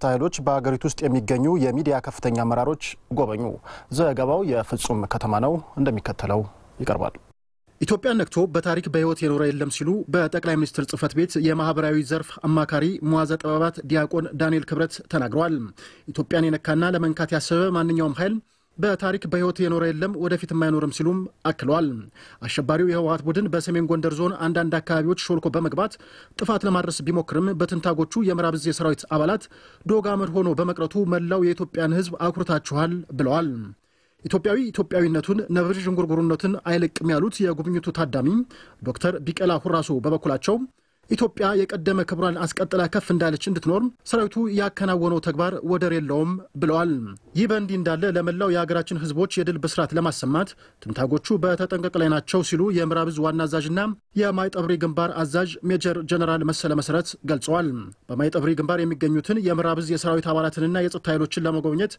የጸጥታ ኃይሎች በሀገሪቱ ውስጥ የሚገኙ የሚዲያ ከፍተኛ አመራሮች ጎበኙ። ዘገባው የፍጹም ከተማ ነው፣ እንደሚከተለው ይቀርባል። ኢትዮጵያ ነክቶ በታሪክ በሕይወት የኖረ የለም ሲሉ በጠቅላይ ሚኒስትር ጽህፈት ቤት የማህበራዊ ዘርፍ አማካሪ መዋዘ ጥበባት ዲያቆን ዳንኤል ክብረት ተናግረዋል። ኢትዮጵያን የነካና ለመንካት ያሰበ ማንኛውም ኃይል በታሪክ በህይወት የኖረ የለም ወደፊት የማይኖርም ሲሉም አክለዋል። አሸባሪው የህወሀት ቡድን በሰሜን ጎንደር ዞን አንዳንድ አካባቢዎች ሾልኮ በመግባት ጥፋት ለማድረስ ቢሞክርም በትንታጎቹ የምዕራብ ዕዝ የሰራዊት አባላት ዶግ አመድ ሆኖ በመቅረቱ መላው የኢትዮጵያን ህዝብ አኩርታችኋል ብለዋል። ኢትዮጵያዊ ኢትዮጵያዊነቱን ነብር ዥንጉርጉርነትን አይለቅም ያሉት የጉብኝቱ ታዳሚ ዶክተር ቢቀላ ሁራሶ በበኩላቸው ኢትዮጵያ የቀደመ ክብሯን አስቀጥላ ከፍ እንዳለች እንድትኖር ሰራዊቱ ያከናወነው ተግባር ወደር የለውም ብለዋል። ይህ በእንዲህ እንዳለ ለመላው የሀገራችን ህዝቦች የድል ብስራት ለማሰማት ትንታጎቹ በተጠንቀቅ ላይ ናቸው ሲሉ የምዕራብ ዕዝ ዋና አዛዥና የማይጠብሪ ግንባር አዛዥ ሜጀር ጀነራል መሰለ መሰረት ገልጸዋል። በማይጠብሪ ግንባር የሚገኙትን የምዕራብ ዕዝ የሰራዊት አባላትንና የጸጥታ ኃይሎችን ለመጎብኘት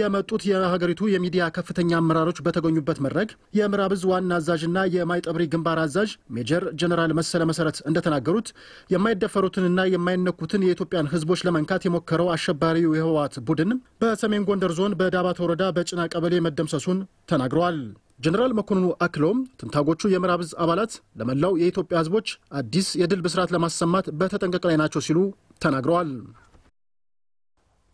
የመጡት የሀገሪቱ የሚዲያ ከፍተኛ አመራሮች በተገኙበት መድረክ የምዕራብ ዕዝ ዋና አዛዥና የማይጠብሪ ግንባር አዛዥ ሜጀር ጀነራል መሰለ መሰረት እንደተናገሩት የማይደፈሩትንና የማይነኩትን የኢትዮጵያን ህዝቦች ለመንካት የሞከረው አሸባሪው የህወሓት ቡድን በሰሜን ጎንደር ዞን በዳባት ወረዳ በጭና ቀበሌ መደምሰሱን ተናግረዋል። ጀኔራል መኮንኑ አክለውም ትንታጎቹ የምዕራብ ዕዝ አባላት ለመላው የኢትዮጵያ ህዝቦች አዲስ የድል ብስራት ለማሰማት በተጠንቀቅ ላይ ናቸው ሲሉ ተናግረዋል።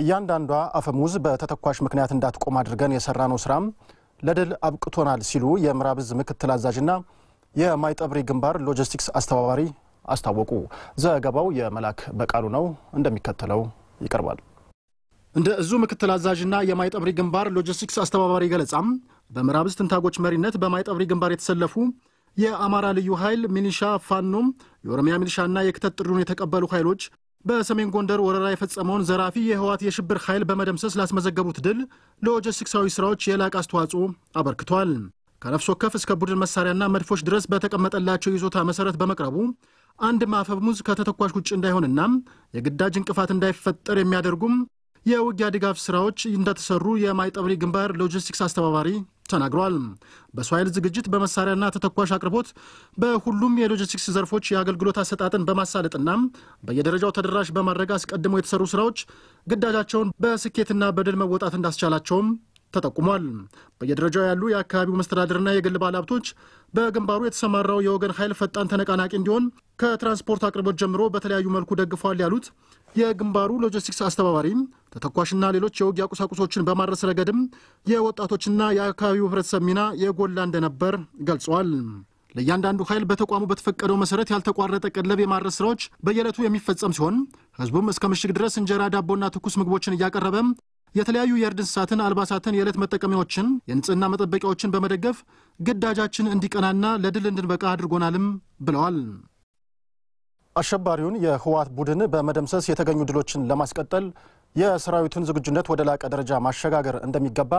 እያንዳንዷ አፈሙዝ በተተኳሽ ምክንያት እንዳትቆም አድርገን የሰራነው ስራም ለድል አብቅቶናል ሲሉ የምዕራብ ዕዝ ምክትል አዛዥና የማይጠብሪ ግንባር ሎጂስቲክስ አስተባባሪ አስታወቁ። ዘገባው የመላክ በቃሉ ነው፣ እንደሚከተለው ይቀርባል። እንደ እዙ ምክትል አዛዥና የማይጠብሪ ግንባር ሎጂስቲክስ አስተባባሪ ገለጻም በምዕራብ ዕዝ ትንታጎች መሪነት በማይጠብሪ ግንባር የተሰለፉ የአማራ ልዩ ኃይል ሚኒሻ ፋኖም፣ የኦሮሚያ ሚኒሻና የክተት ጥሪውን የተቀበሉ ኃይሎች በሰሜን ጎንደር ወረራ የፈጸመውን ዘራፊ የህወሓት የሽብር ኃይል በመደምሰስ ላስመዘገቡት ድል ለሎጂስቲክሳዊ ስራዎች የላቅ አስተዋጽኦ አበርክቷል። ከነፍስ ወከፍ እስከ ቡድን መሳሪያና መድፎች ድረስ በተቀመጠላቸው ይዞታ መሰረት በመቅረቡ አንድ ማፈሙዝ ከተተኳሽ ውጭ እንዳይሆንና የግዳጅ እንቅፋት እንዳይፈጠር የሚያደርጉም የውጊያ ድጋፍ ስራዎች እንደተሰሩ የማይጠብሪ ግንባር ሎጂስቲክስ አስተባባሪ ተናግረዋል። በሷይል ዝግጅት በመሳሪያና ተተኳሽ አቅርቦት በሁሉም የሎጂስቲክስ ዘርፎች የአገልግሎት አሰጣጥን በማሳለጥና በየደረጃው ተደራሽ በማድረግ አስቀድሞ የተሰሩ ስራዎች ግዳጃቸውን በስኬትና በድል መወጣት እንዳስቻላቸውም ተጠቁሟል። በየደረጃው ያሉ የአካባቢው መስተዳደርና የግል ባለሀብቶች በግንባሩ የተሰማራው የወገን ኃይል ፈጣን ተነቃናቂ እንዲሆን ከትራንስፖርት አቅርቦት ጀምሮ በተለያዩ መልኩ ደግፏል ያሉት የግንባሩ ሎጂስቲክስ አስተባባሪ ተተኳሽና ሌሎች የውጊያ ቁሳቁሶችን በማድረስ ረገድም የወጣቶችና የአካባቢው ህብረተሰብ ሚና የጎላ እንደነበር ገልጸዋል። ለእያንዳንዱ ኃይል በተቋሙ በተፈቀደው መሰረት ያልተቋረጠ ቀለብ የማድረስ ስራዎች በየዕለቱ የሚፈጸም ሲሆን ህዝቡም እስከ ምሽግ ድረስ እንጀራ፣ ዳቦና ትኩስ ምግቦችን እያቀረበ የተለያዩ የእርድ እንስሳትን፣ አልባሳትን፣ የዕለት መጠቀሚያዎችን፣ የንጽህና መጠበቂያዎችን በመደገፍ ግዳጃችን እንዲቀናና ለድል እንድንበቃ አድርጎናልም ብለዋል። አሸባሪውን የህወሓት ቡድን በመደምሰስ የተገኙ ድሎችን ለማስቀጠል የሰራዊቱን ዝግጁነት ወደ ላቀ ደረጃ ማሸጋገር እንደሚገባ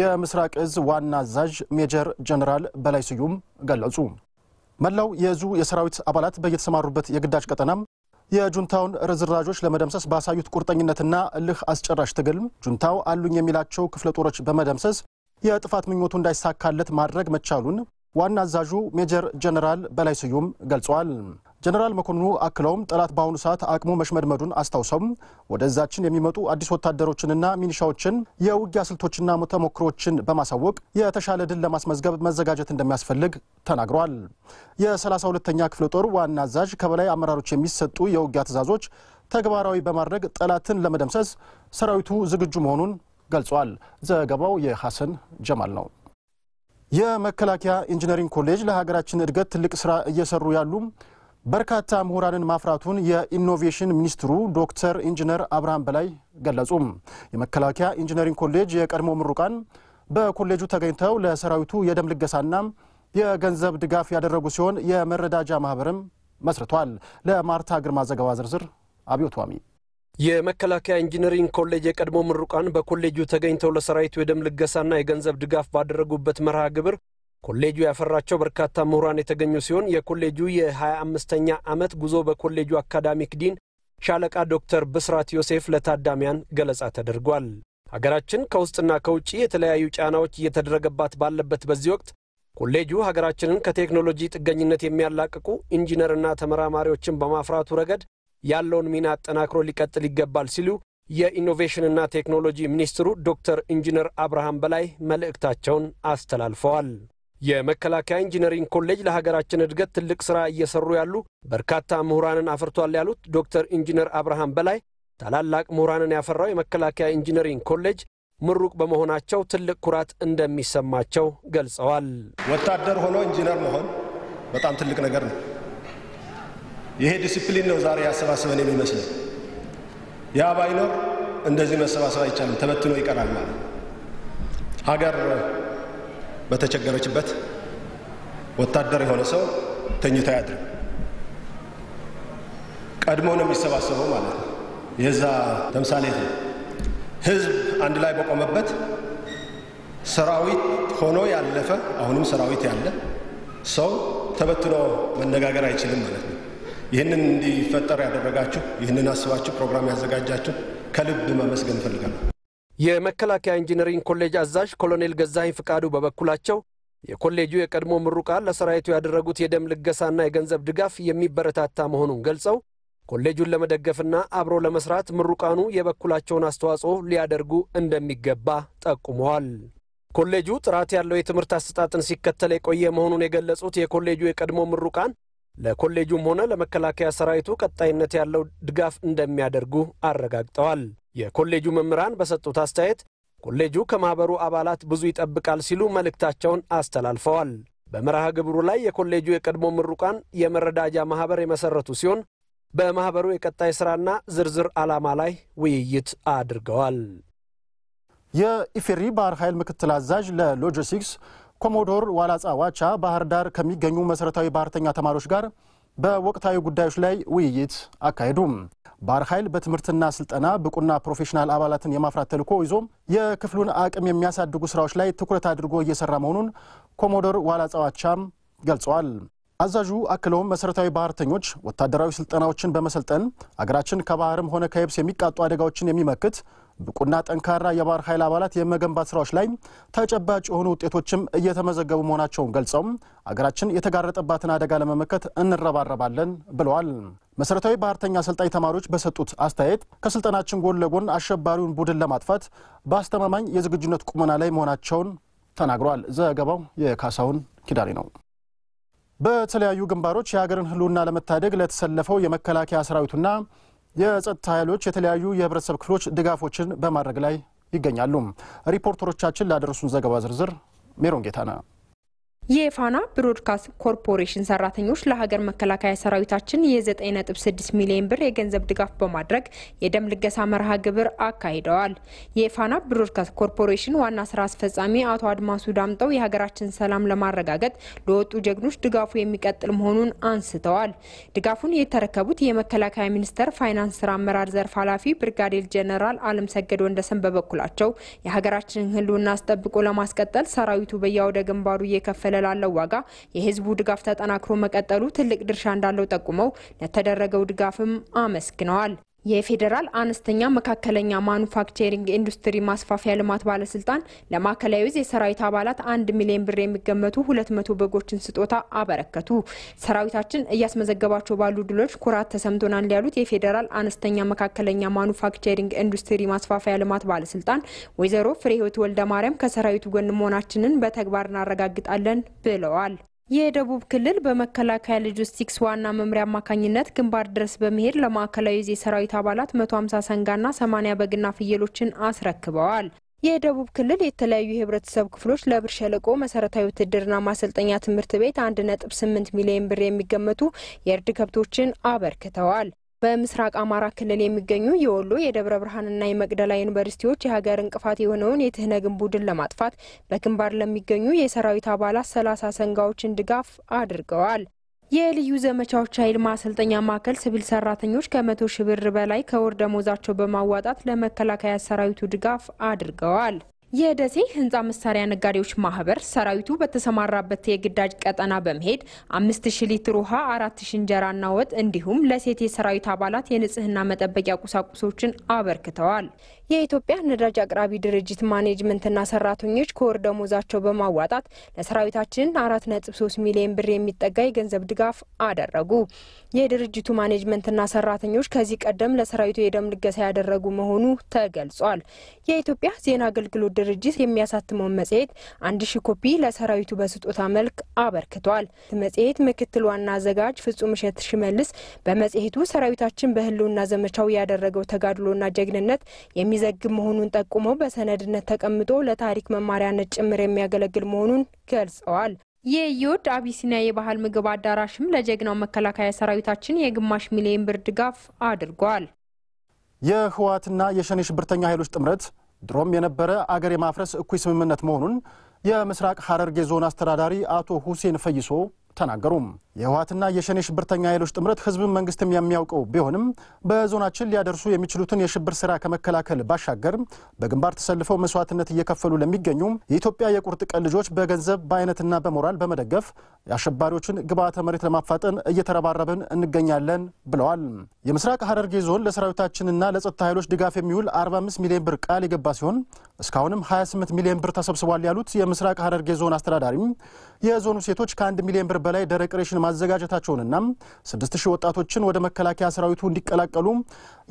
የምስራቅ እዝ ዋና አዛዥ ሜጀር ጀኔራል በላይ ስዩም ገለጹ። መላው የዙ የሰራዊት አባላት በየተሰማሩበት የግዳጅ ቀጠናም የጁንታውን ርዝራዦች ለመደምሰስ ባሳዩት ቁርጠኝነትና እልህ አስጨራሽ ትግልም ጁንታው አሉኝ የሚላቸው ክፍለ ጦሮች በመደምሰስ የጥፋት ምኞቱ እንዳይሳካለት ማድረግ መቻሉን ዋና አዛዡ ሜጀር ጀነራል በላይ ስዩም ገልጿል። ጀነራል መኮንኑ አክለውም ጠላት በአሁኑ ሰዓት አቅሙ መሽመድመዱን አስታውሰውም ወደዛችን የሚመጡ አዲስ ወታደሮችንና ሚኒሻዎችን የውጊያ ስልቶችና ተሞክሮችን በማሳወቅ የተሻለ ድል ለማስመዝገብ መዘጋጀት እንደሚያስፈልግ ተናግሯል። የ 32 ክፍለ ጦር ዋና አዛዥ ከበላይ አመራሮች የሚሰጡ የውጊያ ትዕዛዞች ተግባራዊ በማድረግ ጠላትን ለመደምሰስ ሰራዊቱ ዝግጁ መሆኑን ገልጿል። ዘገባው የሐሰን ጀማል ነው። የመከላከያ ኢንጂነሪንግ ኮሌጅ ለሀገራችን እድገት ትልቅ ስራ እየሰሩ ያሉ በርካታ ምሁራንን ማፍራቱን የኢኖቬሽን ሚኒስትሩ ዶክተር ኢንጂነር አብርሃም በላይ ገለጹ። የመከላከያ ኢንጂነሪንግ ኮሌጅ የቀድሞ ምሩቃን በኮሌጁ ተገኝተው ለሰራዊቱ የደም ልገሳና የገንዘብ ድጋፍ ያደረጉ ሲሆን የመረዳጃ ማህበርም መስርቷል። ለማርታ ግርማ ዘገባ ዝርዝር አብዮት ዋሚ የመከላከያ ኢንጂነሪንግ ኮሌጅ የቀድሞ ምሩቃን በኮሌጁ ተገኝተው ለሰራዊቱ የደም ልገሳና የገንዘብ ድጋፍ ባደረጉበት መርሃ ግብር ኮሌጁ ያፈራቸው በርካታ ምሁራን የተገኙ ሲሆን የኮሌጁ የ25ኛ ዓመት ጉዞ በኮሌጁ አካዳሚክ ዲን ሻለቃ ዶክተር ብስራት ዮሴፍ ለታዳሚያን ገለጻ ተደርጓል። ሀገራችን ከውስጥና ከውጭ የተለያዩ ጫናዎች እየተደረገባት ባለበት በዚህ ወቅት ኮሌጁ ሀገራችንን ከቴክኖሎጂ ጥገኝነት የሚያላቅቁ ኢንጂነርና ተመራማሪዎችን በማፍራቱ ረገድ ያለውን ሚና አጠናክሮ ሊቀጥል ይገባል ሲሉ የኢኖቬሽንና ቴክኖሎጂ ሚኒስትሩ ዶክተር ኢንጂነር አብርሃም በላይ መልእክታቸውን አስተላልፈዋል። የመከላከያ ኢንጂነሪንግ ኮሌጅ ለሀገራችን እድገት ትልቅ ስራ እየሰሩ ያሉ በርካታ ምሁራንን አፍርቷል ያሉት ዶክተር ኢንጂነር አብርሃም በላይ ታላላቅ ምሁራንን ያፈራው የመከላከያ ኢንጂነሪንግ ኮሌጅ ምሩቅ በመሆናቸው ትልቅ ኩራት እንደሚሰማቸው ገልጸዋል። ወታደር ሆኖ ኢንጂነር መሆን በጣም ትልቅ ነገር ነው። ይሄ ዲሲፕሊን ነው ዛሬ ያሰባስበን የሚመስለው ያ ባይኖር እንደዚህ መሰባሰብ አይቻልም፣ ተበትኖ ይቀራል ማለት ሀገር በተቸገረችበት ወታደር የሆነ ሰው ተኝቶ አያድርም። ቀድሞ ነው የሚሰባሰበው ማለት ነው። የዛ ተምሳሌት ነው። ህዝብ አንድ ላይ በቆመበት ሰራዊት ሆኖ ያለፈ አሁንም ሰራዊት ያለ ሰው ተበትኖ መነጋገር አይችልም ማለት ነው። ይህንን እንዲፈጠር ያደረጋችሁ፣ ይህንን አስባችሁ ፕሮግራም ያዘጋጃችሁ ከልብ መመስገን እፈልጋለሁ። የመከላከያ ኢንጂነሪንግ ኮሌጅ አዛዥ ኮሎኔል ገዛኸኝ ፍቃዱ በበኩላቸው የኮሌጁ የቀድሞ ምሩቃን ለሰራዊቱ ያደረጉት የደም ልገሳና የገንዘብ ድጋፍ የሚበረታታ መሆኑን ገልጸው ኮሌጁን ለመደገፍና አብሮ ለመስራት ምሩቃኑ የበኩላቸውን አስተዋጽኦ ሊያደርጉ እንደሚገባ ጠቁመዋል። ኮሌጁ ጥራት ያለው የትምህርት አሰጣጥን ሲከተል የቆየ መሆኑን የገለጹት የኮሌጁ የቀድሞ ምሩቃን ለኮሌጁም ሆነ ለመከላከያ ሰራዊቱ ቀጣይነት ያለው ድጋፍ እንደሚያደርጉ አረጋግጠዋል። የኮሌጁ መምህራን በሰጡት አስተያየት ኮሌጁ ከማኅበሩ አባላት ብዙ ይጠብቃል ሲሉ መልእክታቸውን አስተላልፈዋል። በመርሃ ግብሩ ላይ የኮሌጁ የቀድሞ ምሩቃን የመረዳጃ ማኅበር የመሠረቱ ሲሆን በማኅበሩ የቀጣይ ሥራና ዝርዝር ዓላማ ላይ ውይይት አድርገዋል። የኢፌሪ ባህር ኃይል ምክትል አዛዥ ለሎጂስቲክስ ኮሞዶር ዋላጻ ዋቻ ባህር ዳር ከሚገኙ መሰረታዊ ባህርተኛ ተማሪዎች ጋር በወቅታዊ ጉዳዮች ላይ ውይይት አካሄዱም። ባህር ኃይል በትምህርትና ስልጠና ብቁና ፕሮፌሽናል አባላትን የማፍራት ተልዕኮ ይዞ የክፍሉን አቅም የሚያሳድጉ ስራዎች ላይ ትኩረት አድርጎ እየሰራ መሆኑን ኮሞዶር ዋላጻ ዋቻም ገልጸዋል። አዛዡ አክለውም መሰረታዊ ባህርተኞች ወታደራዊ ስልጠናዎችን በመሰልጠን አገራችን ከባህርም ሆነ ከየብስ የሚቃጡ አደጋዎችን የሚመክት ብቁና ጠንካራ የባህር ኃይል አባላት የመገንባት ስራዎች ላይ ተጨባጭ የሆኑ ውጤቶችም እየተመዘገቡ መሆናቸውን ገልጸው አገራችን የተጋረጠባትን አደጋ ለመመከት እንረባረባለን ብለዋል። መሰረታዊ ባህርተኛ አሰልጣኝ ተማሪዎች በሰጡት አስተያየት ከስልጠናችን ጎን ለጎን አሸባሪውን ቡድን ለማጥፋት በአስተማማኝ የዝግጁነት ቁመና ላይ መሆናቸውን ተናግረዋል። ዘገባው የካሳሁን ኪዳኔ ነው። በተለያዩ ግንባሮች የሀገርን ህልና ለመታደግ ለተሰለፈው የመከላከያ ሰራዊቱና የጸጥታ ኃይሎች የተለያዩ የህብረተሰብ ክፍሎች ድጋፎችን በማድረግ ላይ ይገኛሉ። ሪፖርተሮቻችን ላደረሱን ዘገባ ዝርዝር ሜሮን ጌታ ነው። የፋና ብሮድካስት ኮርፖሬሽን ሰራተኞች ለሀገር መከላከያ ሰራዊታችን የ9.6 ሚሊዮን ብር የገንዘብ ድጋፍ በማድረግ የደም ልገሳ መርሃ ግብር አካሂደዋል። የፋና ብሮድካስት ኮርፖሬሽን ዋና ስራ አስፈጻሚ አቶ አድማሱ ዳምጠው የሀገራችን ሰላም ለማረጋገጥ ለወጡ ጀግኖች ድጋፉ የሚቀጥል መሆኑን አንስተዋል። ድጋፉን የተረከቡት የመከላከያ ሚኒስቴር ፋይናንስ ስራ አመራር ዘርፍ ኃላፊ ብርጋዴር ጄኔራል ሰገድ ወንደሰን በበኩላቸው የሀገራችንን ህልውና አስጠብቆ ለማስቀጠል ሰራዊቱ በየአውደ ግንባሩ እየከፈለ እየተከፈለ ላለው ዋጋ የህዝቡ ድጋፍ ተጠናክሮ መቀጠሉ ትልቅ ድርሻ እንዳለው ጠቁመው ለተደረገው ድጋፍም አመስግነዋል። የፌዴራል አነስተኛ መካከለኛ ማኑፋክቸሪንግ ኢንዱስትሪ ማስፋፊያ ልማት ባለስልጣን ለማዕከላዊ ዕዝ የሰራዊት አባላት አንድ ሚሊዮን ብር የሚገመቱ ሁለት መቶ በጎችን ስጦታ አበረከቱ። ሰራዊታችን እያስመዘገባቸው ባሉ ድሎች ኩራት ተሰምቶናል ያሉት የፌዴራል አነስተኛ መካከለኛ ማኑፋክቸሪንግ ኢንዱስትሪ ማስፋፊያ ልማት ባለስልጣን ወይዘሮ ፍሬህይወት ወልደ ማርያም ከሰራዊቱ ጎን መሆናችንን በተግባር እናረጋግጣለን ብለዋል። የደቡብ ክልል በመከላከያ ሎጂስቲክስ ዋና መምሪያ አማካኝነት ግንባር ድረስ በመሄድ ለማዕከላዊ ዜ ሰራዊት አባላት 150 ሰንጋና 80 በግና ፍየሎችን አስረክበዋል። የደቡብ ክልል የተለያዩ የህብረተሰብ ክፍሎች ለብር ሸለቆ መሰረታዊ ውትድርና ማሰልጠኛ ትምህርት ቤት 1.8 ሚሊዮን ብር የሚገመቱ የእርድ ከብቶችን አበርክተዋል። በምስራቅ አማራ ክልል የሚገኙ የወሎ የደብረ ብርሃንና የመቅደላ ዩኒቨርሲቲዎች የሀገር እንቅፋት የሆነውን የትህነግን ቡድን ለማጥፋት በግንባር ለሚገኙ የሰራዊት አባላት ሰላሳ ሰንጋዎችን ድጋፍ አድርገዋል። የልዩ ዘመቻዎች ኃይል ማሰልጠኛ ማዕከል ሲቪል ሰራተኞች ከመቶ ሺህ ብር በላይ ከወር ደሞዛቸው በማዋጣት ለመከላከያ ሰራዊቱ ድጋፍ አድርገዋል። የደሴ ህንፃ መሳሪያ ነጋዴዎች ማህበር ሰራዊቱ በተሰማራበት የግዳጅ ቀጠና በመሄድ አምስት ሺ ሊትር ውሃ፣ አራት ሺ እንጀራና ወጥ እንዲሁም ለሴት የሰራዊት አባላት የንጽህና መጠበቂያ ቁሳቁሶችን አበርክተዋል። የኢትዮጵያ ነዳጅ አቅራቢ ድርጅት ማኔጅመንትና ሰራተኞች ከወር ደሞዛቸው በማዋጣት ለሰራዊታችን አራት ነጥብ ሶስት ሚሊዮን ብር የሚጠጋ የገንዘብ ድጋፍ አደረጉ። የድርጅቱ ማኔጅመንትና ሰራተኞች ከዚህ ቀደም ለሰራዊቱ የደም ልገሳ ያደረጉ መሆኑ ተገልጿል። የኢትዮጵያ ዜና አገልግሎት ድርጅት የሚያሳትመውን መጽሔት አንድ ሺ ኮፒ ለሰራዊቱ በስጦታ መልክ አበርክቷል። መጽሔት ምክትል ዋና አዘጋጅ ፍጹም እሸት ሽመልስ በመጽሔቱ ሰራዊታችን በህልውና ዘመቻው ያደረገው ተጋድሎና ጀግንነት የሚ የሚዘግብ መሆኑን ጠቁመው በሰነድነት ተቀምጦ ለታሪክ መማሪያነት ጭምር የሚያገለግል መሆኑን ገልጸዋል። የኢዮድ አቢሲኒያ የባህል ምግብ አዳራሽም ለጀግናው መከላከያ ሰራዊታችን የግማሽ ሚሊዮን ብር ድጋፍ አድርጓል። የህወሓትና የሸኔ ሽብርተኛ ኃይሎች ጥምረት ድሮም የነበረ አገር የማፍረስ እኩይ ስምምነት መሆኑን የምስራቅ ሐረርጌ ዞን አስተዳዳሪ አቶ ሁሴን ፈይሶ ተናገሩም። የህወሓትና የሸኔ ሽብርተኛ ኃይሎች ጥምረት ህዝብ መንግስትም የሚያውቀው ቢሆንም በዞናችን ሊያደርሱ የሚችሉትን የሽብር ስራ ከመከላከል ባሻገር በግንባር ተሰልፈው መስዋዕትነት እየከፈሉ ለሚገኙ የኢትዮጵያ የቁርጥ ቀን ልጆች በገንዘብ በአይነትና በሞራል በመደገፍ የአሸባሪዎችን ግብዓተ መሬት ለማፋጠን እየተረባረብን እንገኛለን ብለዋል። የምስራቅ ሀረርጌ ዞን ለሰራዊታችንና ለጸጥታ ኃይሎች ድጋፍ የሚውል 45 ሚሊዮን ብር ቃል የገባ ሲሆን እስካሁንም 28 ሚሊዮን ብር ተሰብስቧል ያሉት የምስራቅ ሐረርጌ ዞን አስተዳዳሪም የዞኑ ሴቶች ከ1 ሚሊዮን ብር በላይ ደረቅ ሬሽን ማዘጋጀታቸውንና 6000 ወጣቶችን ወደ መከላከያ ሰራዊቱ እንዲቀላቀሉ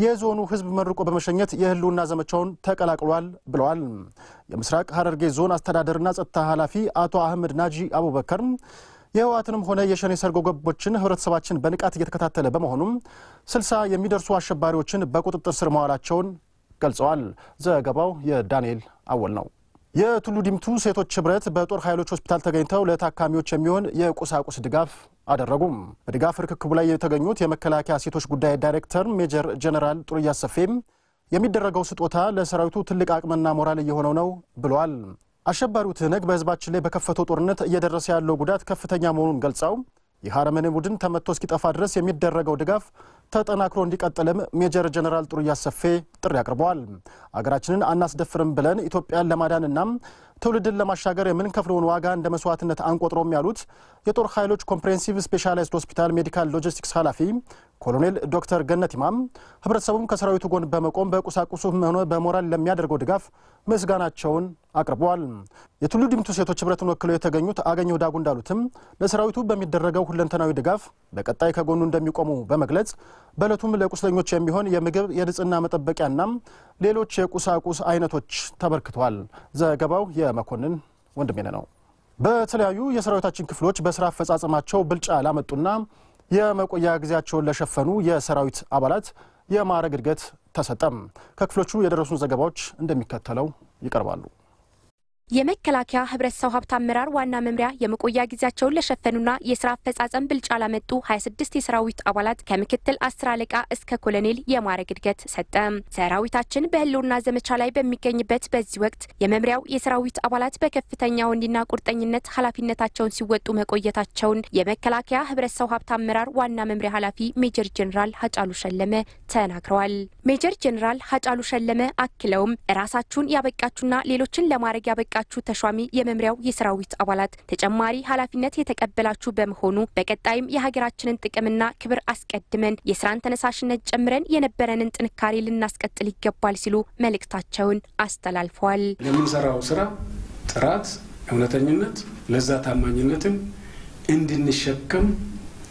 የዞኑ ሕዝብ መርቆ በመሸኘት የህልውና ዘመቻውን ተቀላቅሏል ብለዋል። የምስራቅ ሐረርጌ ዞን አስተዳደርና ጸጥታ ኃላፊ አቶ አህመድ ናጂ አቡበከር የህወሓትንም ሆነ የሸኔ ሰርጎ ገቦችን ህብረተሰባችን በንቃት እየተከታተለ በመሆኑም ስልሳ የሚደርሱ አሸባሪዎችን በቁጥጥር ስር መዋላቸውን ገልጸዋል። ዘገባው የዳንኤል አወል ነው። የቱሉ ዲምቱ ሴቶች ህብረት በጦር ኃይሎች ሆስፒታል ተገኝተው ለታካሚዎች የሚሆን የቁሳቁስ ድጋፍ አደረጉም። በድጋፍ ርክክቡ ላይ የተገኙት የመከላከያ ሴቶች ጉዳይ ዳይሬክተር ሜጀር ጀነራል ጥሩያ ሰፌም የሚደረገው ስጦታ ለሰራዊቱ ትልቅ አቅምና ሞራል እየሆነው ነው ብለዋል። አሸባሪው ትህነግ በህዝባችን ላይ በከፈተው ጦርነት እየደረሰ ያለው ጉዳት ከፍተኛ መሆኑን ገልጸው የሐረመኔ ቡድን ተመቶ እስኪጠፋ ድረስ የሚደረገው ድጋፍ ተጠናክሮ እንዲቀጥልም ሜጀር ጀነራል ጥሩ ሰፌ ጥሪ አቅርበዋል። አገራችንን አናስደፍርም ብለን ኢትዮጵያን ለማዳንና ትውልድን ለማሻገር የምንከፍለውን ዋጋ እንደ መስዋዕትነት አንቆጥሮም ያሉት የጦር ኃይሎች ኮምፕሬሄንሲቭ ስፔሻላይዝድ ሆስፒታል ሜዲካል ሎጂስቲክስ ኃላፊ ኮሎኔል ዶክተር ገነት ይማም ህብረተሰቡም ከሰራዊቱ ጎን በመቆም በቁሳቁሱ ሆነ በሞራል ለሚያደርገው ድጋፍ ምስጋናቸውን አቅርበዋል። የቱሉ ሴቶች ህብረትን ወክለው የተገኙት አገኘው ዳጉ እንዳሉትም ለሰራዊቱ በሚደረገው ሁለንተናዊ ድጋፍ በቀጣይ ከጎኑ እንደሚቆሙ በመግለጽ በእለቱም ለቁስለኞች የሚሆን የምግብ የንጽህና መጠበቂያና ሌሎች የቁሳቁስ አይነቶች ተበርክተዋል። ዘገባው የመኮንን ወንድሜነ ነው። በተለያዩ የሰራዊታችን ክፍሎች በስራ አፈጻጸማቸው ብልጫ ላመጡና የመቆያ ጊዜያቸውን ለሸፈኑ የሰራዊት አባላት የማዕረግ እድገት ተሰጠም። ከክፍሎቹ የደረሱን ዘገባዎች እንደሚከተለው ይቀርባሉ። የመከላከያ ህብረት ሰው ሀብት አመራር ዋና መምሪያ የመቆያ ጊዜያቸውን ለሸፈኑና የስራ አፈጻጸም ብልጫ ላመጡ 26 የሰራዊት አባላት ከምክትል አስር አለቃ እስከ ኮሎኔል የማዕረግ እድገት ሰጠ። ሰራዊታችን በህልውና ዘመቻ ላይ በሚገኝበት በዚህ ወቅት የመምሪያው የሰራዊት አባላት በከፍተኛ ወንድና ቁርጠኝነት ኃላፊነታቸውን ሲወጡ መቆየታቸውን የመከላከያ ህብረት ሰው ሀብት አመራር ዋና መምሪያ ኃላፊ ሜጀር ጀኔራል ሀጫሉ ሸለመ ተናግረዋል። ሜጀር ጀኔራል ሀጫሉ ሸለመ አክለውም ራሳችሁን ያበቃችሁና ሌሎችን ለማድረግ ያበቃ የመረጣችሁ ተሿሚ የመምሪያው የሰራዊት አባላት ተጨማሪ ኃላፊነት የተቀበላችሁ በመሆኑ በቀጣይም የሀገራችንን ጥቅምና ክብር አስቀድመን የስራን ተነሳሽነት ጨምረን የነበረንን ጥንካሬ ልናስቀጥል ይገባል ሲሉ መልእክታቸውን አስተላልፈዋል። የምንሰራው ስራ ጥራት፣ እውነተኝነት፣ ለዛ ታማኝነትን እንድንሸከም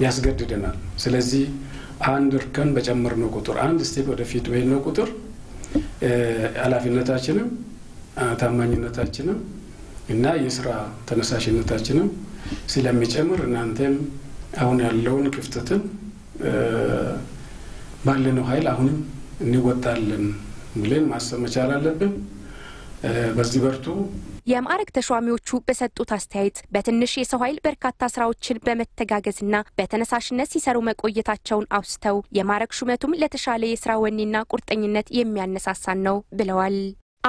ያስገድደናል። ስለዚህ አንድ እርከን በጨመርነው ቁጥር አንድ ስቴፕ ወደፊት በሄድነው ቁጥር ኃላፊነታችንም ታማኝነታችንም እና የስራ ተነሳሽነታችንም ስለሚጨምር እናንተም አሁን ያለውን ክፍተትን ባለነው ኃይል አሁንም እንወጣለን ብለን ማሰብ መቻል አለብን። በዚህ በርቱ። የማዕረግ ተሿሚዎቹ በሰጡት አስተያየት በትንሽ የሰው ኃይል በርካታ ስራዎችን በመተጋገዝና በተነሳሽነት ሲሰሩ መቆየታቸውን አውስተው የማዕረግ ሹመቱም ለተሻለ የስራ ወኔና ቁርጠኝነት የሚያነሳሳን ነው ብለዋል።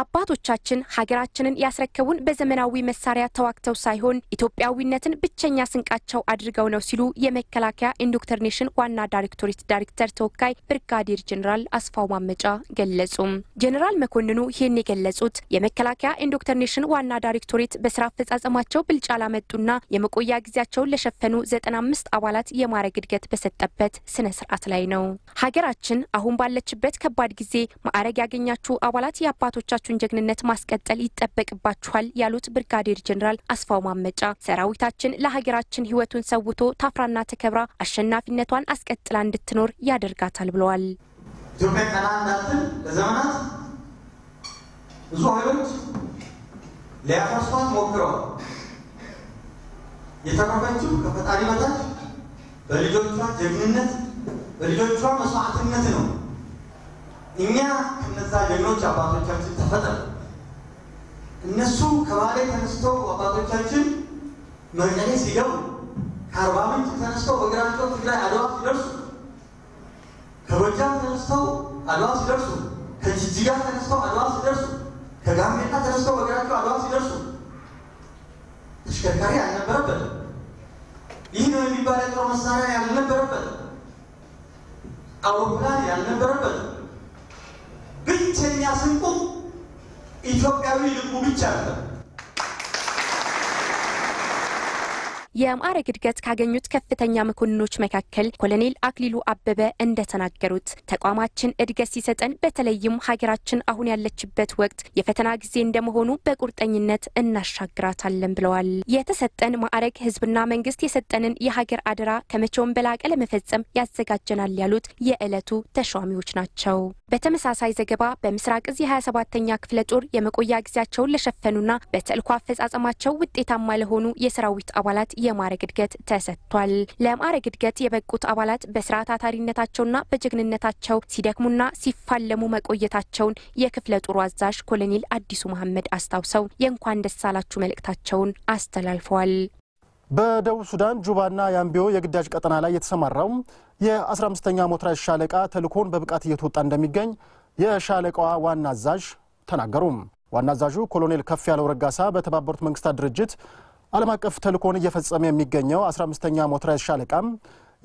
አባቶቻችን ሀገራችንን ያስረከቡን በዘመናዊ መሳሪያ ተዋግተው ሳይሆን ኢትዮጵያዊነትን ብቸኛ ስንቃቸው አድርገው ነው ሲሉ የመከላከያ ኢንዶክትሪኔሽን ዋና ዳይሬክቶሬት ዳይሬክተር ተወካይ ብርጋዴር ጀኔራል አስፋው ማመጫ ገለጹ። ጀኔራል መኮንኑ ይህን የገለጹት የመከላከያ ኢንዶክትሪኔሽን ዋና ዳይሬክቶሬት በስራ አፈጻጸማቸው ብልጫ ላመጡና የመቆያ ጊዜያቸውን ለሸፈኑ ዘጠና አምስት አባላት የማዕረግ እድገት በሰጠበት ስነ ስርዓት ላይ ነው። ሀገራችን አሁን ባለችበት ከባድ ጊዜ ማዕረግ ያገኛችሁ አባላት የአባቶቻችሁ የሀገራችን ጀግንነት ማስቀጠል ይጠበቅባችኋል ያሉት ብርጋዴር ጀኔራል አስፋው ማመጫ ሰራዊታችን ለሀገራችን ህይወቱን ሰውቶ ታፍራና ተከብራ አሸናፊነቷን አስቀጥላ እንድትኖር ያደርጋታል ብለዋል። ኢትዮጵያ ቀና እንዳትል ለዘመናት ብዙ ኃይሎች ሊያፈርሷት ሞክረዋል። የተረፈችው ከፈጣሪ በታች በልጆቿ ጀግንነት በልጆቿ መስዋዕትነት ነው። እኛ ከነዛ ጀግኖች አባቶቻችን ተፈጠሩ። እነሱ ከባሌ ተነስተው አባቶቻችን መቀሌ ሲገቡ ከአርባ ምንጭ ተነስተው በእግራቸው ትግራይ አድዋ ሲደርሱ፣ ከጎጃም ተነስተው አድዋ ሲደርሱ፣ ከጅጅጋ ተነስተው አድዋ ሲደርሱ፣ ከጋምቤላ ተነስተው በእግራቸው አድዋ ሲደርሱ ተሽከርካሪ አልነበረበት። ይህ ነው የሚባል የጦር መሳሪያ ያልነበረበት አውሮፕላን ያልነበረበት ብቸኛ ስንቁ ኢትዮጵያዊ ልቡ ብቻ ነበር። የማዕረግ እድገት ካገኙት ከፍተኛ መኮንኖች መካከል ኮሎኔል አክሊሉ አበበ እንደተናገሩት ተቋማችን እድገት ሲሰጠን በተለይም ሀገራችን አሁን ያለችበት ወቅት የፈተና ጊዜ እንደመሆኑ በቁርጠኝነት እናሻግራታለን ብለዋል። የተሰጠን ማዕረግ ህዝብና መንግስት የሰጠንን የሀገር አደራ ከመቼውም በላቀ ለመፈጸም ያዘጋጀናል ያሉት የዕለቱ ተሿሚዎች ናቸው። በተመሳሳይ ዘገባ በምስራቅ እዝ የ27ኛ ክፍለ ጦር የመቆያ ጊዜያቸውን ለሸፈኑና በተልእኮ አፈጻጸማቸው ውጤታማ ለሆኑ የሰራዊት አባላት የማዕረግ እድገት ተሰጥቷል። ለማዕረግ እድገት የበቁት አባላት በስራ ታታሪነታቸውና በጀግንነታቸው ሲደክሙና ሲፋለሙ መቆየታቸውን የክፍለ ጦሩ አዛዥ ኮሎኔል አዲሱ መሐመድ አስታውሰው የእንኳን ደስ አላችሁ መልእክታቸውን አስተላልፈዋል። በደቡብ ሱዳን ጁባና ያምቢዮ የግዳጅ ቀጠና ላይ የተሰማራው የ15ኛ ሞተራይዝ ሻለቃ ተልኮን በብቃት እየተወጣ እንደሚገኝ የሻለቃዋ ዋና አዛዥ ተናገሩ። ዋና አዛዡ ኮሎኔል ከፍ ያለው ረጋሳ በተባበሩት መንግስታት ድርጅት ዓለም አቀፍ ተልእኮን እየፈጸመ የሚገኘው 15ኛ ሞተራይዝ ሻለቃ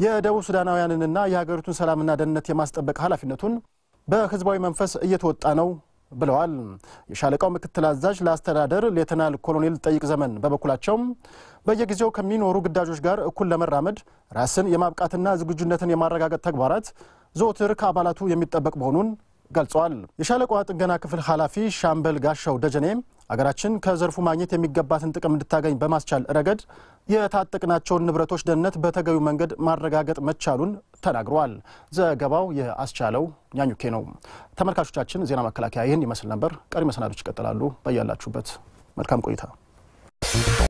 የደቡብ ሱዳናውያንንና የሀገሪቱን ሰላምና ደህንነት የማስጠበቅ ኃላፊነቱን በህዝባዊ መንፈስ እየተወጣ ነው ብለዋል። የሻለቃው ምክትል አዛዥ ለአስተዳደር ሌተናል ኮሎኔል ጠይቅ ዘመን በበኩላቸው በየጊዜው ከሚኖሩ ግዳጆች ጋር እኩል ለመራመድ ራስን የማብቃትና ዝግጁነትን የማረጋገጥ ተግባራት ዘወትር ከአባላቱ የሚጠበቅ መሆኑን ገልጸዋል። የሻለቃዋ ጥገና ክፍል ኃላፊ ሻምበል ጋሻው ደጀኔ አገራችን ከዘርፉ ማግኘት የሚገባትን ጥቅም እንድታገኝ በማስቻል ረገድ የታጠቅናቸውን ንብረቶች ደህንነት በተገቢው መንገድ ማረጋገጥ መቻሉን ተናግረዋል። ዘገባው የአስቻለው ኛኙኬ ነው። ተመልካቾቻችን፣ ዜና መከላከያ ይህን ይመስል ነበር። ቀሪ መሰናዶች ይቀጥላሉ። በያላችሁበት መልካም ቆይታ